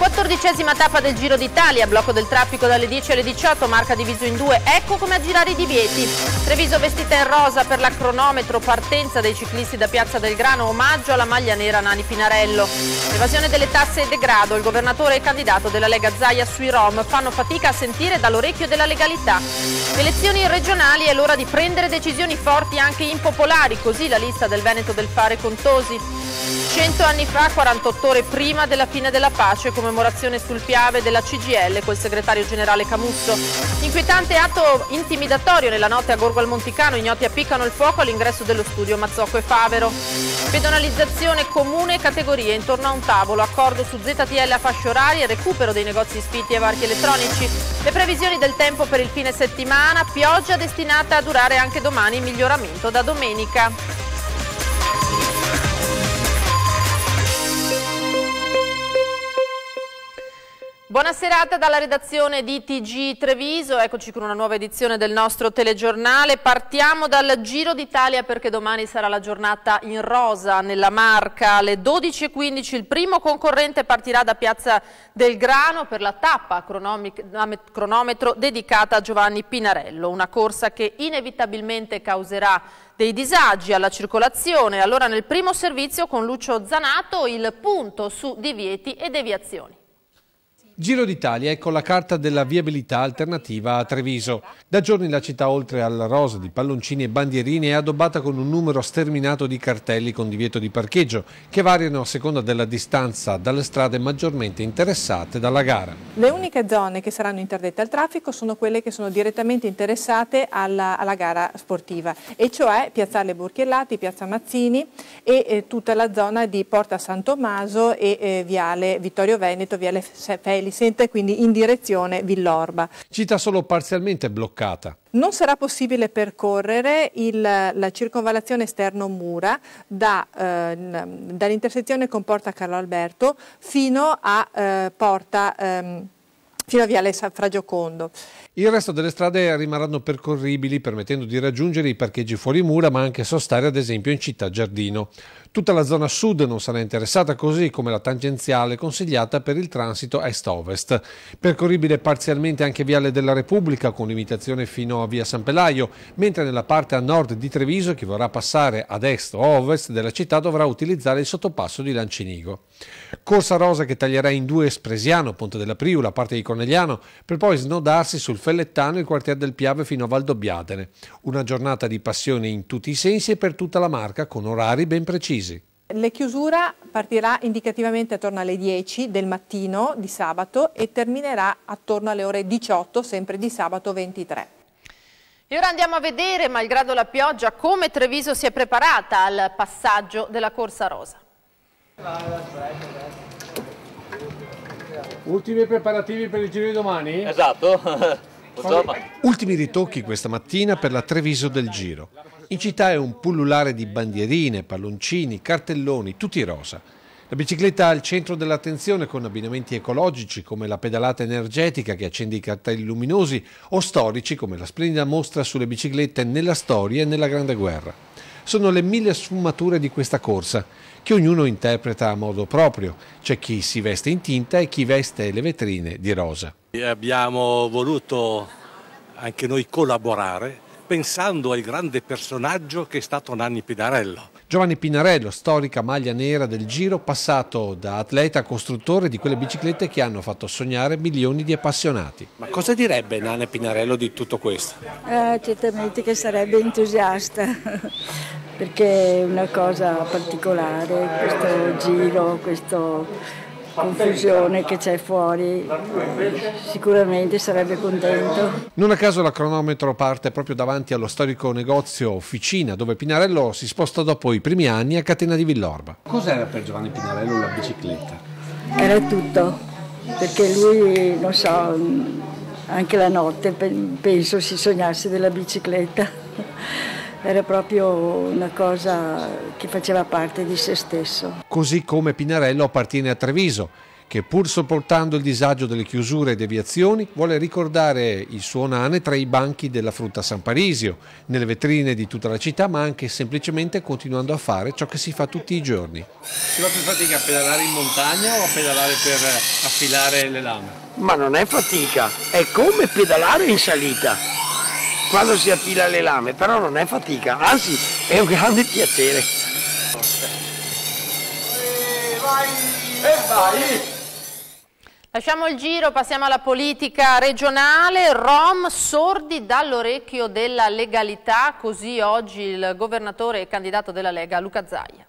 la quattordicesima tappa del Giro d'Italia, blocco del traffico dalle 10 alle 18, marca diviso in due, ecco come aggirare i divieti. Treviso vestita in rosa per la cronometro, partenza dei ciclisti da Piazza del Grano, omaggio alla maglia nera Nani Pinarello. Evasione delle tasse e degrado, il governatore e candidato della Lega Zaia sui Rom fanno fatica a sentire dall'orecchio della legalità. elezioni regionali è l'ora di prendere decisioni forti anche impopolari, così la lista del Veneto del Fare Contosi. 100 anni fa, 48 ore prima della fine della pace, commemorazione sul Piave della CGL col segretario generale Camusso. Inquietante atto intimidatorio nella notte a Gorgo al Monticano, ignoti appiccano il fuoco all'ingresso dello studio Mazzocco e Favero. Pedonalizzazione comune e categorie intorno a un tavolo, accordo su ZTL a fasce orarie, recupero dei negozi sfitti e varchi elettronici. Le previsioni del tempo per il fine settimana, pioggia destinata a durare anche domani, miglioramento da domenica. Buona serata dalla redazione di TG Treviso, eccoci con una nuova edizione del nostro telegiornale. Partiamo dal Giro d'Italia perché domani sarà la giornata in rosa nella Marca. Alle 12.15 il primo concorrente partirà da Piazza del Grano per la tappa cronometro dedicata a Giovanni Pinarello, una corsa che inevitabilmente causerà dei disagi alla circolazione. Allora nel primo servizio con Lucio Zanato il punto su divieti e deviazioni. Giro d'Italia, ecco la carta della viabilità alternativa a Treviso. Da giorni la città, oltre alla rosa di palloncini e bandierine, è addobbata con un numero sterminato di cartelli con divieto di parcheggio, che variano a seconda della distanza dalle strade maggiormente interessate dalla gara. Le uniche zone che saranno interdette al traffico sono quelle che sono direttamente interessate alla, alla gara sportiva, e cioè Piazzale Burchiellati, Piazza Mazzini e eh, tutta la zona di Porta San Tommaso e eh, Viale Vittorio Veneto, Viale Felix li sente quindi in direzione Villorba. Città solo parzialmente bloccata. Non sarà possibile percorrere il, la circonvallazione esterno Mura da, eh, dall'intersezione con Porta Carlo Alberto fino a eh, Porta... Ehm, fino a Viale Fragiocondo. Il resto delle strade rimarranno percorribili permettendo di raggiungere i parcheggi fuori mura ma anche sostare ad esempio in città giardino. Tutta la zona sud non sarà interessata così come la tangenziale consigliata per il transito est-ovest. Percorribile parzialmente anche Viale della Repubblica con limitazione fino a Via San Pelaio, mentre nella parte a nord di Treviso chi vorrà passare ad est o ovest della città dovrà utilizzare il sottopasso di Lancinigo. Corsa Rosa che taglierà in due Espresiano, Ponte della la parte di Cornegliano, per poi snodarsi sul Fellettano e il quartier del Piave fino a Valdobbiadene. Una giornata di passione in tutti i sensi e per tutta la marca con orari ben precisi decisi. La chiusura partirà indicativamente attorno alle 10 del mattino di sabato e terminerà attorno alle ore 18, sempre di sabato 23. E ora andiamo a vedere, malgrado la pioggia, come Treviso si è preparata al passaggio della Corsa Rosa. Ultimi preparativi per il giro di domani? Esatto. Ultimi ritocchi questa mattina per la Treviso del Giro. In città è un pullulare di bandierine, palloncini, cartelloni, tutti rosa. La bicicletta al centro dell'attenzione con abbinamenti ecologici come la pedalata energetica che accende i cartelli luminosi o storici come la splendida mostra sulle biciclette nella storia e nella Grande Guerra. Sono le mille sfumature di questa corsa che ognuno interpreta a modo proprio. C'è chi si veste in tinta e chi veste le vetrine di rosa. Abbiamo voluto anche noi collaborare pensando al grande personaggio che è stato Nanni Pinarello. Giovanni Pinarello, storica maglia nera del Giro, passato da atleta a costruttore di quelle biciclette che hanno fatto sognare milioni di appassionati. Ma cosa direbbe Nanni Pinarello di tutto questo? Eh, certamente che sarebbe entusiasta, perché è una cosa particolare questo giro, questo confusione che c'è fuori, sicuramente sarebbe contento. Non a caso la cronometro parte proprio davanti allo storico negozio Officina, dove Pinarello si sposta dopo i primi anni a Catena di Villorba. Cos'era per Giovanni Pinarello la bicicletta? Era tutto, perché lui, non so, anche la notte penso si sognasse della bicicletta era proprio una cosa che faceva parte di se stesso. Così come Pinarello appartiene a Treviso, che pur sopportando il disagio delle chiusure e deviazioni vuole ricordare il suo nane tra i banchi della frutta San Parisio, nelle vetrine di tutta la città, ma anche semplicemente continuando a fare ciò che si fa tutti i giorni. Si fa più fatica a pedalare in montagna o a pedalare per eh, affilare le lame? Ma non è fatica, è come pedalare in salita quando si affila le lame, però non è fatica, anzi è un grande piacere. E vai, e vai. Lasciamo il giro, passiamo alla politica regionale. Rom sordi dall'orecchio della legalità, così oggi il governatore e candidato della Lega Luca Zaia.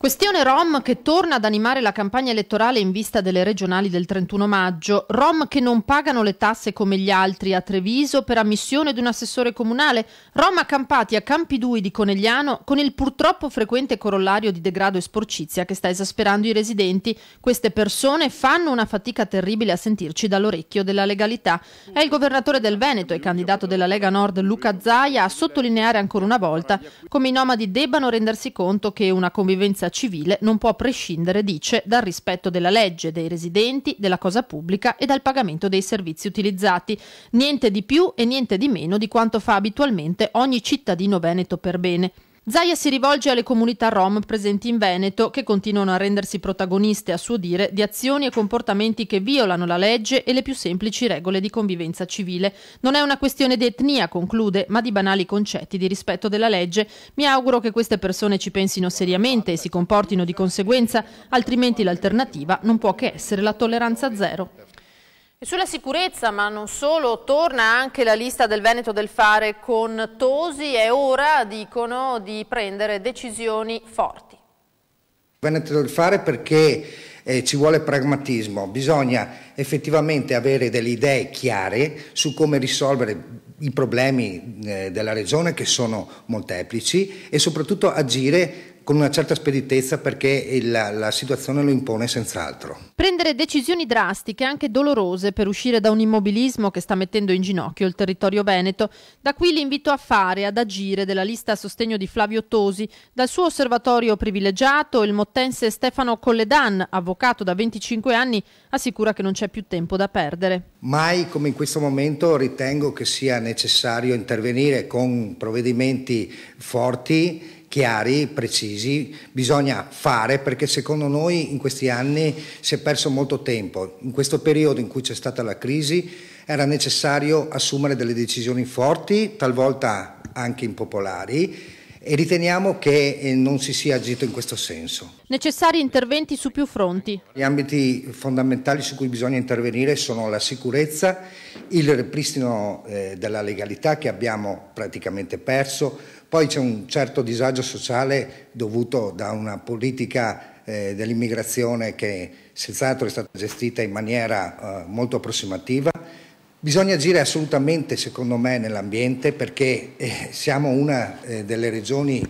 Questione Rom che torna ad animare la campagna elettorale in vista delle regionali del 31 maggio. Rom che non pagano le tasse come gli altri a Treviso per ammissione di un assessore comunale. Rom accampati a Campidui di Conegliano con il purtroppo frequente corollario di degrado e sporcizia che sta esasperando i residenti. Queste persone fanno una fatica terribile a sentirci dall'orecchio della legalità. È il governatore del Veneto e candidato della Lega Nord Luca Zaia a sottolineare ancora una volta come i nomadi debbano rendersi conto che una convivenza civile non può prescindere, dice, dal rispetto della legge, dei residenti, della cosa pubblica e dal pagamento dei servizi utilizzati. Niente di più e niente di meno di quanto fa abitualmente ogni cittadino veneto per bene. Zaia si rivolge alle comunità rom presenti in Veneto che continuano a rendersi protagoniste, a suo dire, di azioni e comportamenti che violano la legge e le più semplici regole di convivenza civile. Non è una questione di etnia, conclude, ma di banali concetti di rispetto della legge. Mi auguro che queste persone ci pensino seriamente e si comportino di conseguenza, altrimenti l'alternativa non può che essere la tolleranza zero. E sulla sicurezza, ma non solo, torna anche la lista del Veneto del Fare con Tosi. È ora, dicono, di prendere decisioni forti. Veneto del Fare perché eh, ci vuole pragmatismo, bisogna effettivamente avere delle idee chiare su come risolvere i problemi eh, della regione che sono molteplici e soprattutto agire con una certa speditezza perché la, la situazione lo impone senz'altro. Prendere decisioni drastiche, anche dolorose, per uscire da un immobilismo che sta mettendo in ginocchio il territorio veneto. Da qui l'invito a fare, ad agire della lista a sostegno di Flavio Tosi, dal suo osservatorio privilegiato il mottense Stefano Colledan, avvocato da 25 anni, assicura che non c'è più tempo da perdere. Mai come in questo momento ritengo che sia necessario intervenire con provvedimenti forti chiari, precisi, bisogna fare perché secondo noi in questi anni si è perso molto tempo. In questo periodo in cui c'è stata la crisi era necessario assumere delle decisioni forti, talvolta anche impopolari, e riteniamo che eh, non si sia agito in questo senso. Necessari interventi su più fronti. Gli ambiti fondamentali su cui bisogna intervenire sono la sicurezza, il ripristino eh, della legalità che abbiamo praticamente perso, poi c'è un certo disagio sociale dovuto da una politica eh, dell'immigrazione che senz'altro è stata gestita in maniera molto approssimativa. Bisogna agire assolutamente, secondo me, nell'ambiente perché eh, siamo una eh, delle regioni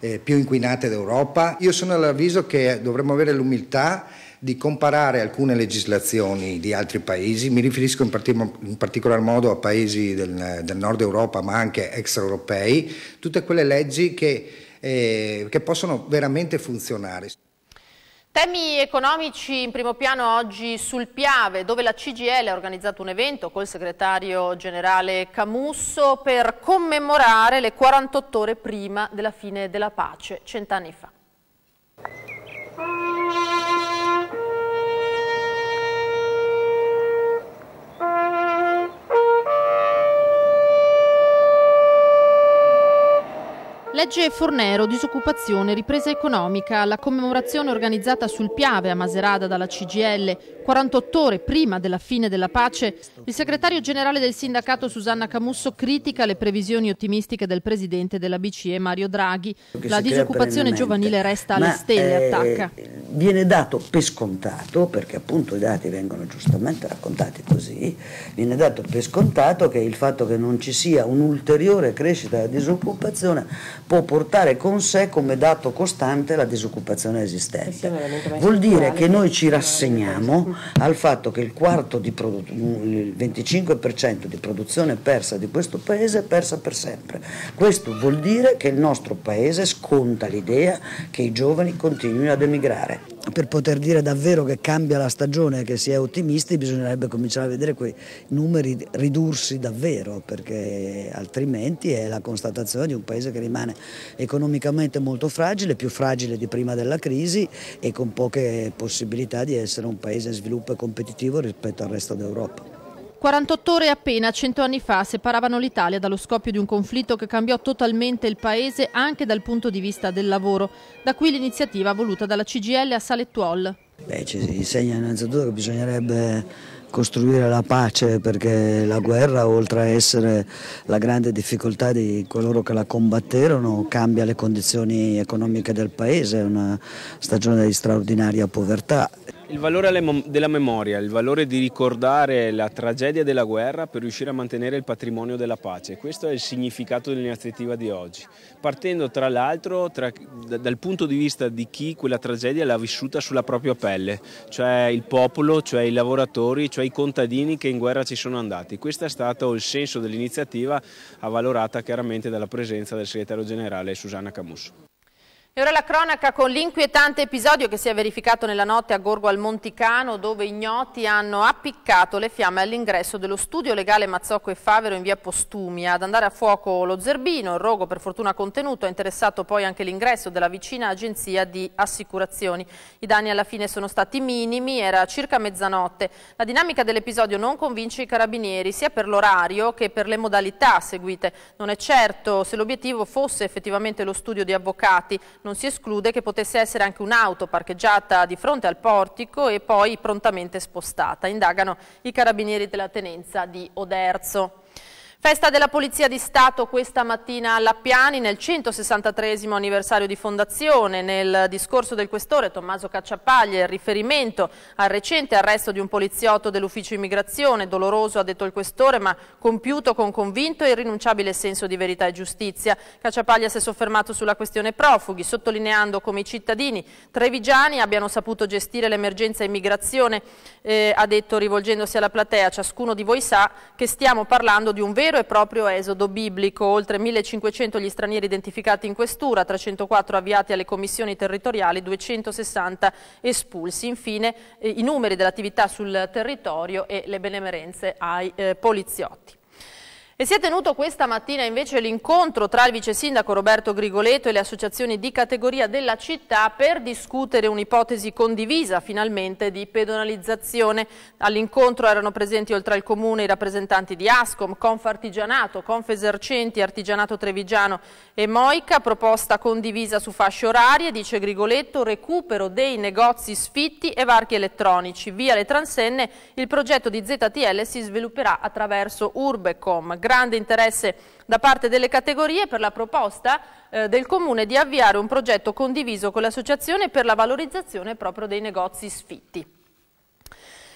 eh, più inquinate d'Europa. Io sono all'avviso che dovremmo avere l'umiltà di comparare alcune legislazioni di altri paesi, mi riferisco in, partic- in particolar modo a paesi del, del, nord Europa ma anche extraeuropei, tutte quelle leggi che, eh, che possono veramente funzionare. Temi economici in primo piano oggi sul Piave, dove la CGL ha organizzato un evento col segretario generale Camusso per commemorare le 48 ore prima della fine della pace, cent'anni fa. Legge Fornero, disoccupazione, ripresa economica, la commemorazione organizzata sul Piave a Maserada dalla CGL, 48 ore prima della fine della pace, il segretario generale del sindacato Susanna Camusso critica le previsioni ottimistiche del presidente della BCE Mario Draghi. La disoccupazione giovanile resta alle stelle, eh, attacca viene dato per scontato, perché appunto i dati vengono giustamente raccontati così, viene dato per scontato che il fatto che non ci sia un'ulteriore crescita della disoccupazione può portare con sé come dato costante la disoccupazione esistente. Vuol dire che noi ci rassegniamo al fatto che il, il 25% di produzione persa di questo paese è persa per sempre. Questo vuol dire che il nostro paese sconta l'idea che i giovani continuino ad emigrare. Per poter dire davvero che cambia la stagione, che si è ottimisti, bisognerebbe cominciare a vedere quei numeri ridursi davvero, perché altrimenti è la constatazione di un paese che rimane economicamente molto fragile, più fragile di prima della crisi e con poche possibilità di essere un paese in sviluppo e competitivo rispetto al resto d'Europa. 48 ore appena 100 anni fa separavano l'Italia dallo scoppio di un conflitto che cambiò totalmente il paese anche dal punto di vista del lavoro. Da qui l'iniziativa voluta dalla CGL a Salettuol. Beh, ci si insegna innanzitutto che bisognerebbe costruire la pace perché la guerra oltre a essere la grande difficoltà di coloro che la combatterono cambia le condizioni economiche del paese, è una stagione di straordinaria povertà. Il valore della memoria, il valore di ricordare la tragedia della guerra per riuscire a mantenere il patrimonio della pace, questo è il significato dell'iniziativa di oggi, partendo tra l'altro dal punto di vista di chi quella tragedia l'ha vissuta sulla propria pelle, cioè il popolo, cioè i lavoratori, cioè i contadini che in guerra ci sono andati. Questo è stato il senso dell'iniziativa avvalorata chiaramente dalla presenza del segretario generale Susanna Camusso. E ora la cronaca con l'inquietante episodio che si è verificato nella notte a Gorgo al Monticano dove ignoti hanno appiccato le fiamme all'ingresso dello studio legale Mazzocco e Favero in via Postumia. Ad andare a fuoco lo zerbino, il rogo per fortuna contenuto, ha interessato poi anche l'ingresso della vicina agenzia di assicurazioni. I danni alla fine sono stati minimi, era circa mezzanotte. La dinamica dell'episodio non convince i carabinieri sia per l'orario che per le modalità seguite. Non è certo se l'obiettivo fosse effettivamente lo studio di avvocati, non si esclude che potesse essere anche un'auto parcheggiata di fronte al portico e poi prontamente spostata. Indagano i carabinieri della tenenza di Oderzo. Festa della Polizia di Stato questa mattina a Lappiani nel 163 anniversario di fondazione. Nel discorso del questore Tommaso Cacciapaglia, il riferimento al recente arresto di un poliziotto dell'ufficio immigrazione, doloroso ha detto il questore, ma compiuto con convinto e irrinunciabile senso di verità e giustizia. Cacciapaglia si è soffermato sulla questione profughi, sottolineando come i cittadini trevigiani abbiano saputo gestire l'emergenza immigrazione, eh, ha detto rivolgendosi alla platea, ciascuno di voi sa che stiamo parlando di un vero vero e proprio esodo biblico, oltre 1500 gli stranieri identificati in questura, 304 avviati alle commissioni territoriali, 260 espulsi. Infine eh, i numeri dell'attività sul territorio e le benemerenze ai eh, poliziotti. E si è tenuto questa mattina invece l'incontro tra il vice sindaco Roberto Grigoleto e le associazioni di categoria della città per discutere un'ipotesi condivisa finalmente di pedonalizzazione. All'incontro erano presenti oltre al comune i rappresentanti di Ascom, Confartigianato, Confesercenti, Artigianato Trevigiano e Moica, proposta condivisa su fasce orarie, dice Grigoletto, recupero dei negozi sfitti e varchi elettronici. Via le transenne il progetto di ZTL si svilupperà attraverso Urbecom grande interesse da parte delle categorie per la proposta eh, del Comune di avviare un progetto condiviso con l'associazione per la valorizzazione proprio dei negozi sfitti.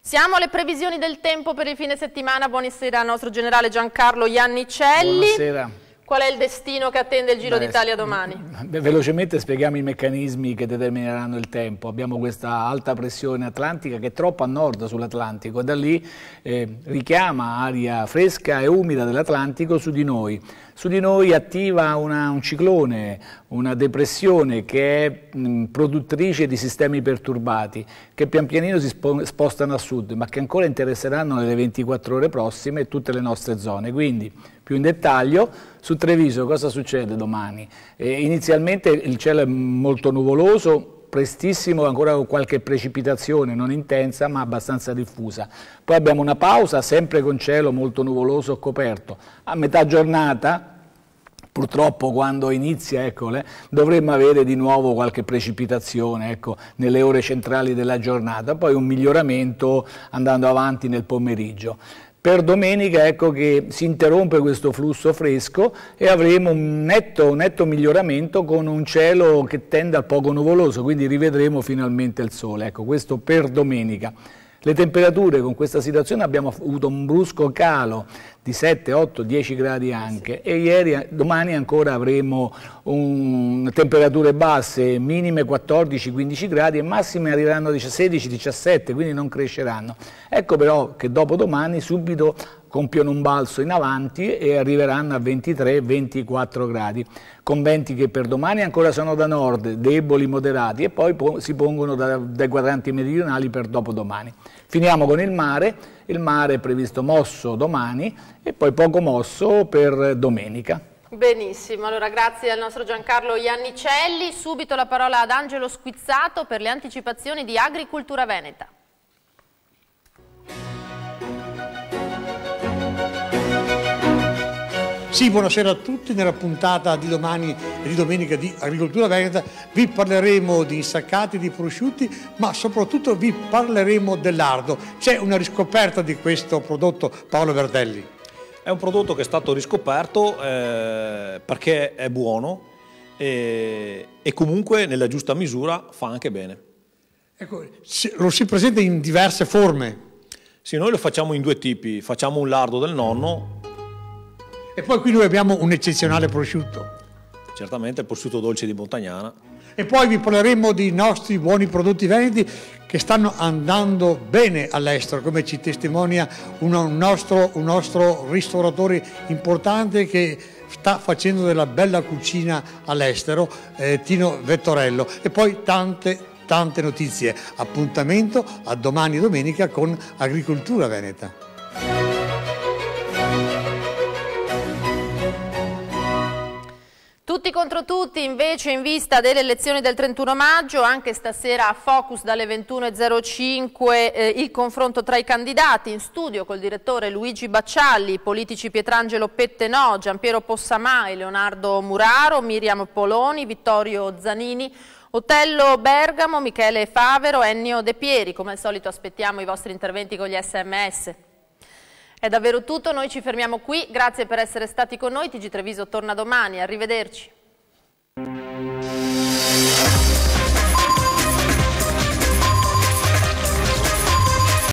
Siamo alle previsioni del tempo per il fine settimana. Buonasera al nostro generale Giancarlo Iannicelli. Buonasera. Qual è il destino che attende il Giro d'Italia domani? Beh, velocemente spieghiamo i meccanismi che determineranno il tempo. Abbiamo questa alta pressione atlantica che è troppo a nord sull'Atlantico e da lì eh, richiama aria fresca e umida dell'Atlantico su di noi. Su di noi attiva una, un ciclone, una depressione che è mh, produttrice di sistemi perturbati che pian pianino si spo spostano a sud ma che ancora interesseranno nelle 24 ore prossime tutte le nostre zone. Quindi più in dettaglio. Su Treviso cosa succede domani? Eh, inizialmente il cielo è molto nuvoloso, prestissimo, ancora con qualche precipitazione, non intensa ma abbastanza diffusa. Poi abbiamo una pausa, sempre con cielo molto nuvoloso coperto. A metà giornata, purtroppo quando inizia ecco, dovremmo avere di nuovo qualche precipitazione ecco, nelle ore centrali della giornata, poi un miglioramento andando avanti nel pomeriggio. Per domenica ecco che si interrompe questo flusso fresco e avremo un netto, un netto miglioramento con un cielo che tende al poco nuvoloso, quindi rivedremo finalmente il sole. Ecco, questo per domenica. Le temperature con questa situazione abbiamo avuto un brusco calo di 7, 8, 10 gradi anche sì. e ieri, eh, domani ancora avremo un, temperature basse, minime 14, 15 gradi e massime arriveranno a 16, 17, quindi non cresceranno. Ecco però che dopo domani subito compiono un balzo in avanti e arriveranno a 23, 24 gradi conventi che per domani ancora sono da nord, deboli, moderati, e poi po si pongono da, dai quadranti meridionali per dopodomani. Finiamo con il mare, il mare è previsto mosso domani e poi poco mosso per domenica. Benissimo, allora grazie al nostro Giancarlo Iannicelli. Subito la parola ad Angelo Squizzato per le anticipazioni di Agricoltura Veneta. Sì, buonasera a tutti. Nella puntata di domani e di domenica di Agricoltura Veneta vi parleremo di insaccati, di prosciutti, ma soprattutto vi parleremo dell'ardo. C'è una riscoperta di questo prodotto, Paolo Verdelli. È un prodotto che è stato riscoperto eh, perché è buono e, eh, e comunque nella giusta misura fa anche bene. Ecco, lo si presenta in diverse forme. Sì, noi lo facciamo in due tipi. Facciamo un lardo del nonno e poi qui noi abbiamo un eccezionale prosciutto. Certamente il prosciutto dolce di Montagnana. E poi vi parleremo dei nostri buoni prodotti veneti che stanno andando bene all'estero, come ci testimonia un nostro, un nostro ristoratore importante che sta facendo della bella cucina all'estero, eh, Tino Vettorello. E poi tante, tante notizie. Appuntamento a domani domenica con Agricoltura Veneta. Tutti contro tutti invece in vista delle elezioni del 31 maggio, anche stasera a Focus dalle 21.05 eh, il confronto tra i candidati, in studio col direttore Luigi Baccialli, politici Pietrangelo Pettenò, Giampiero Possamai, Leonardo Muraro, Miriam Poloni, Vittorio Zanini, Otello Bergamo, Michele Favero, Ennio De Pieri, come al solito aspettiamo i vostri interventi con gli sms. È davvero tutto, noi ci fermiamo qui, grazie per essere stati con noi, TG Treviso torna domani, arrivederci.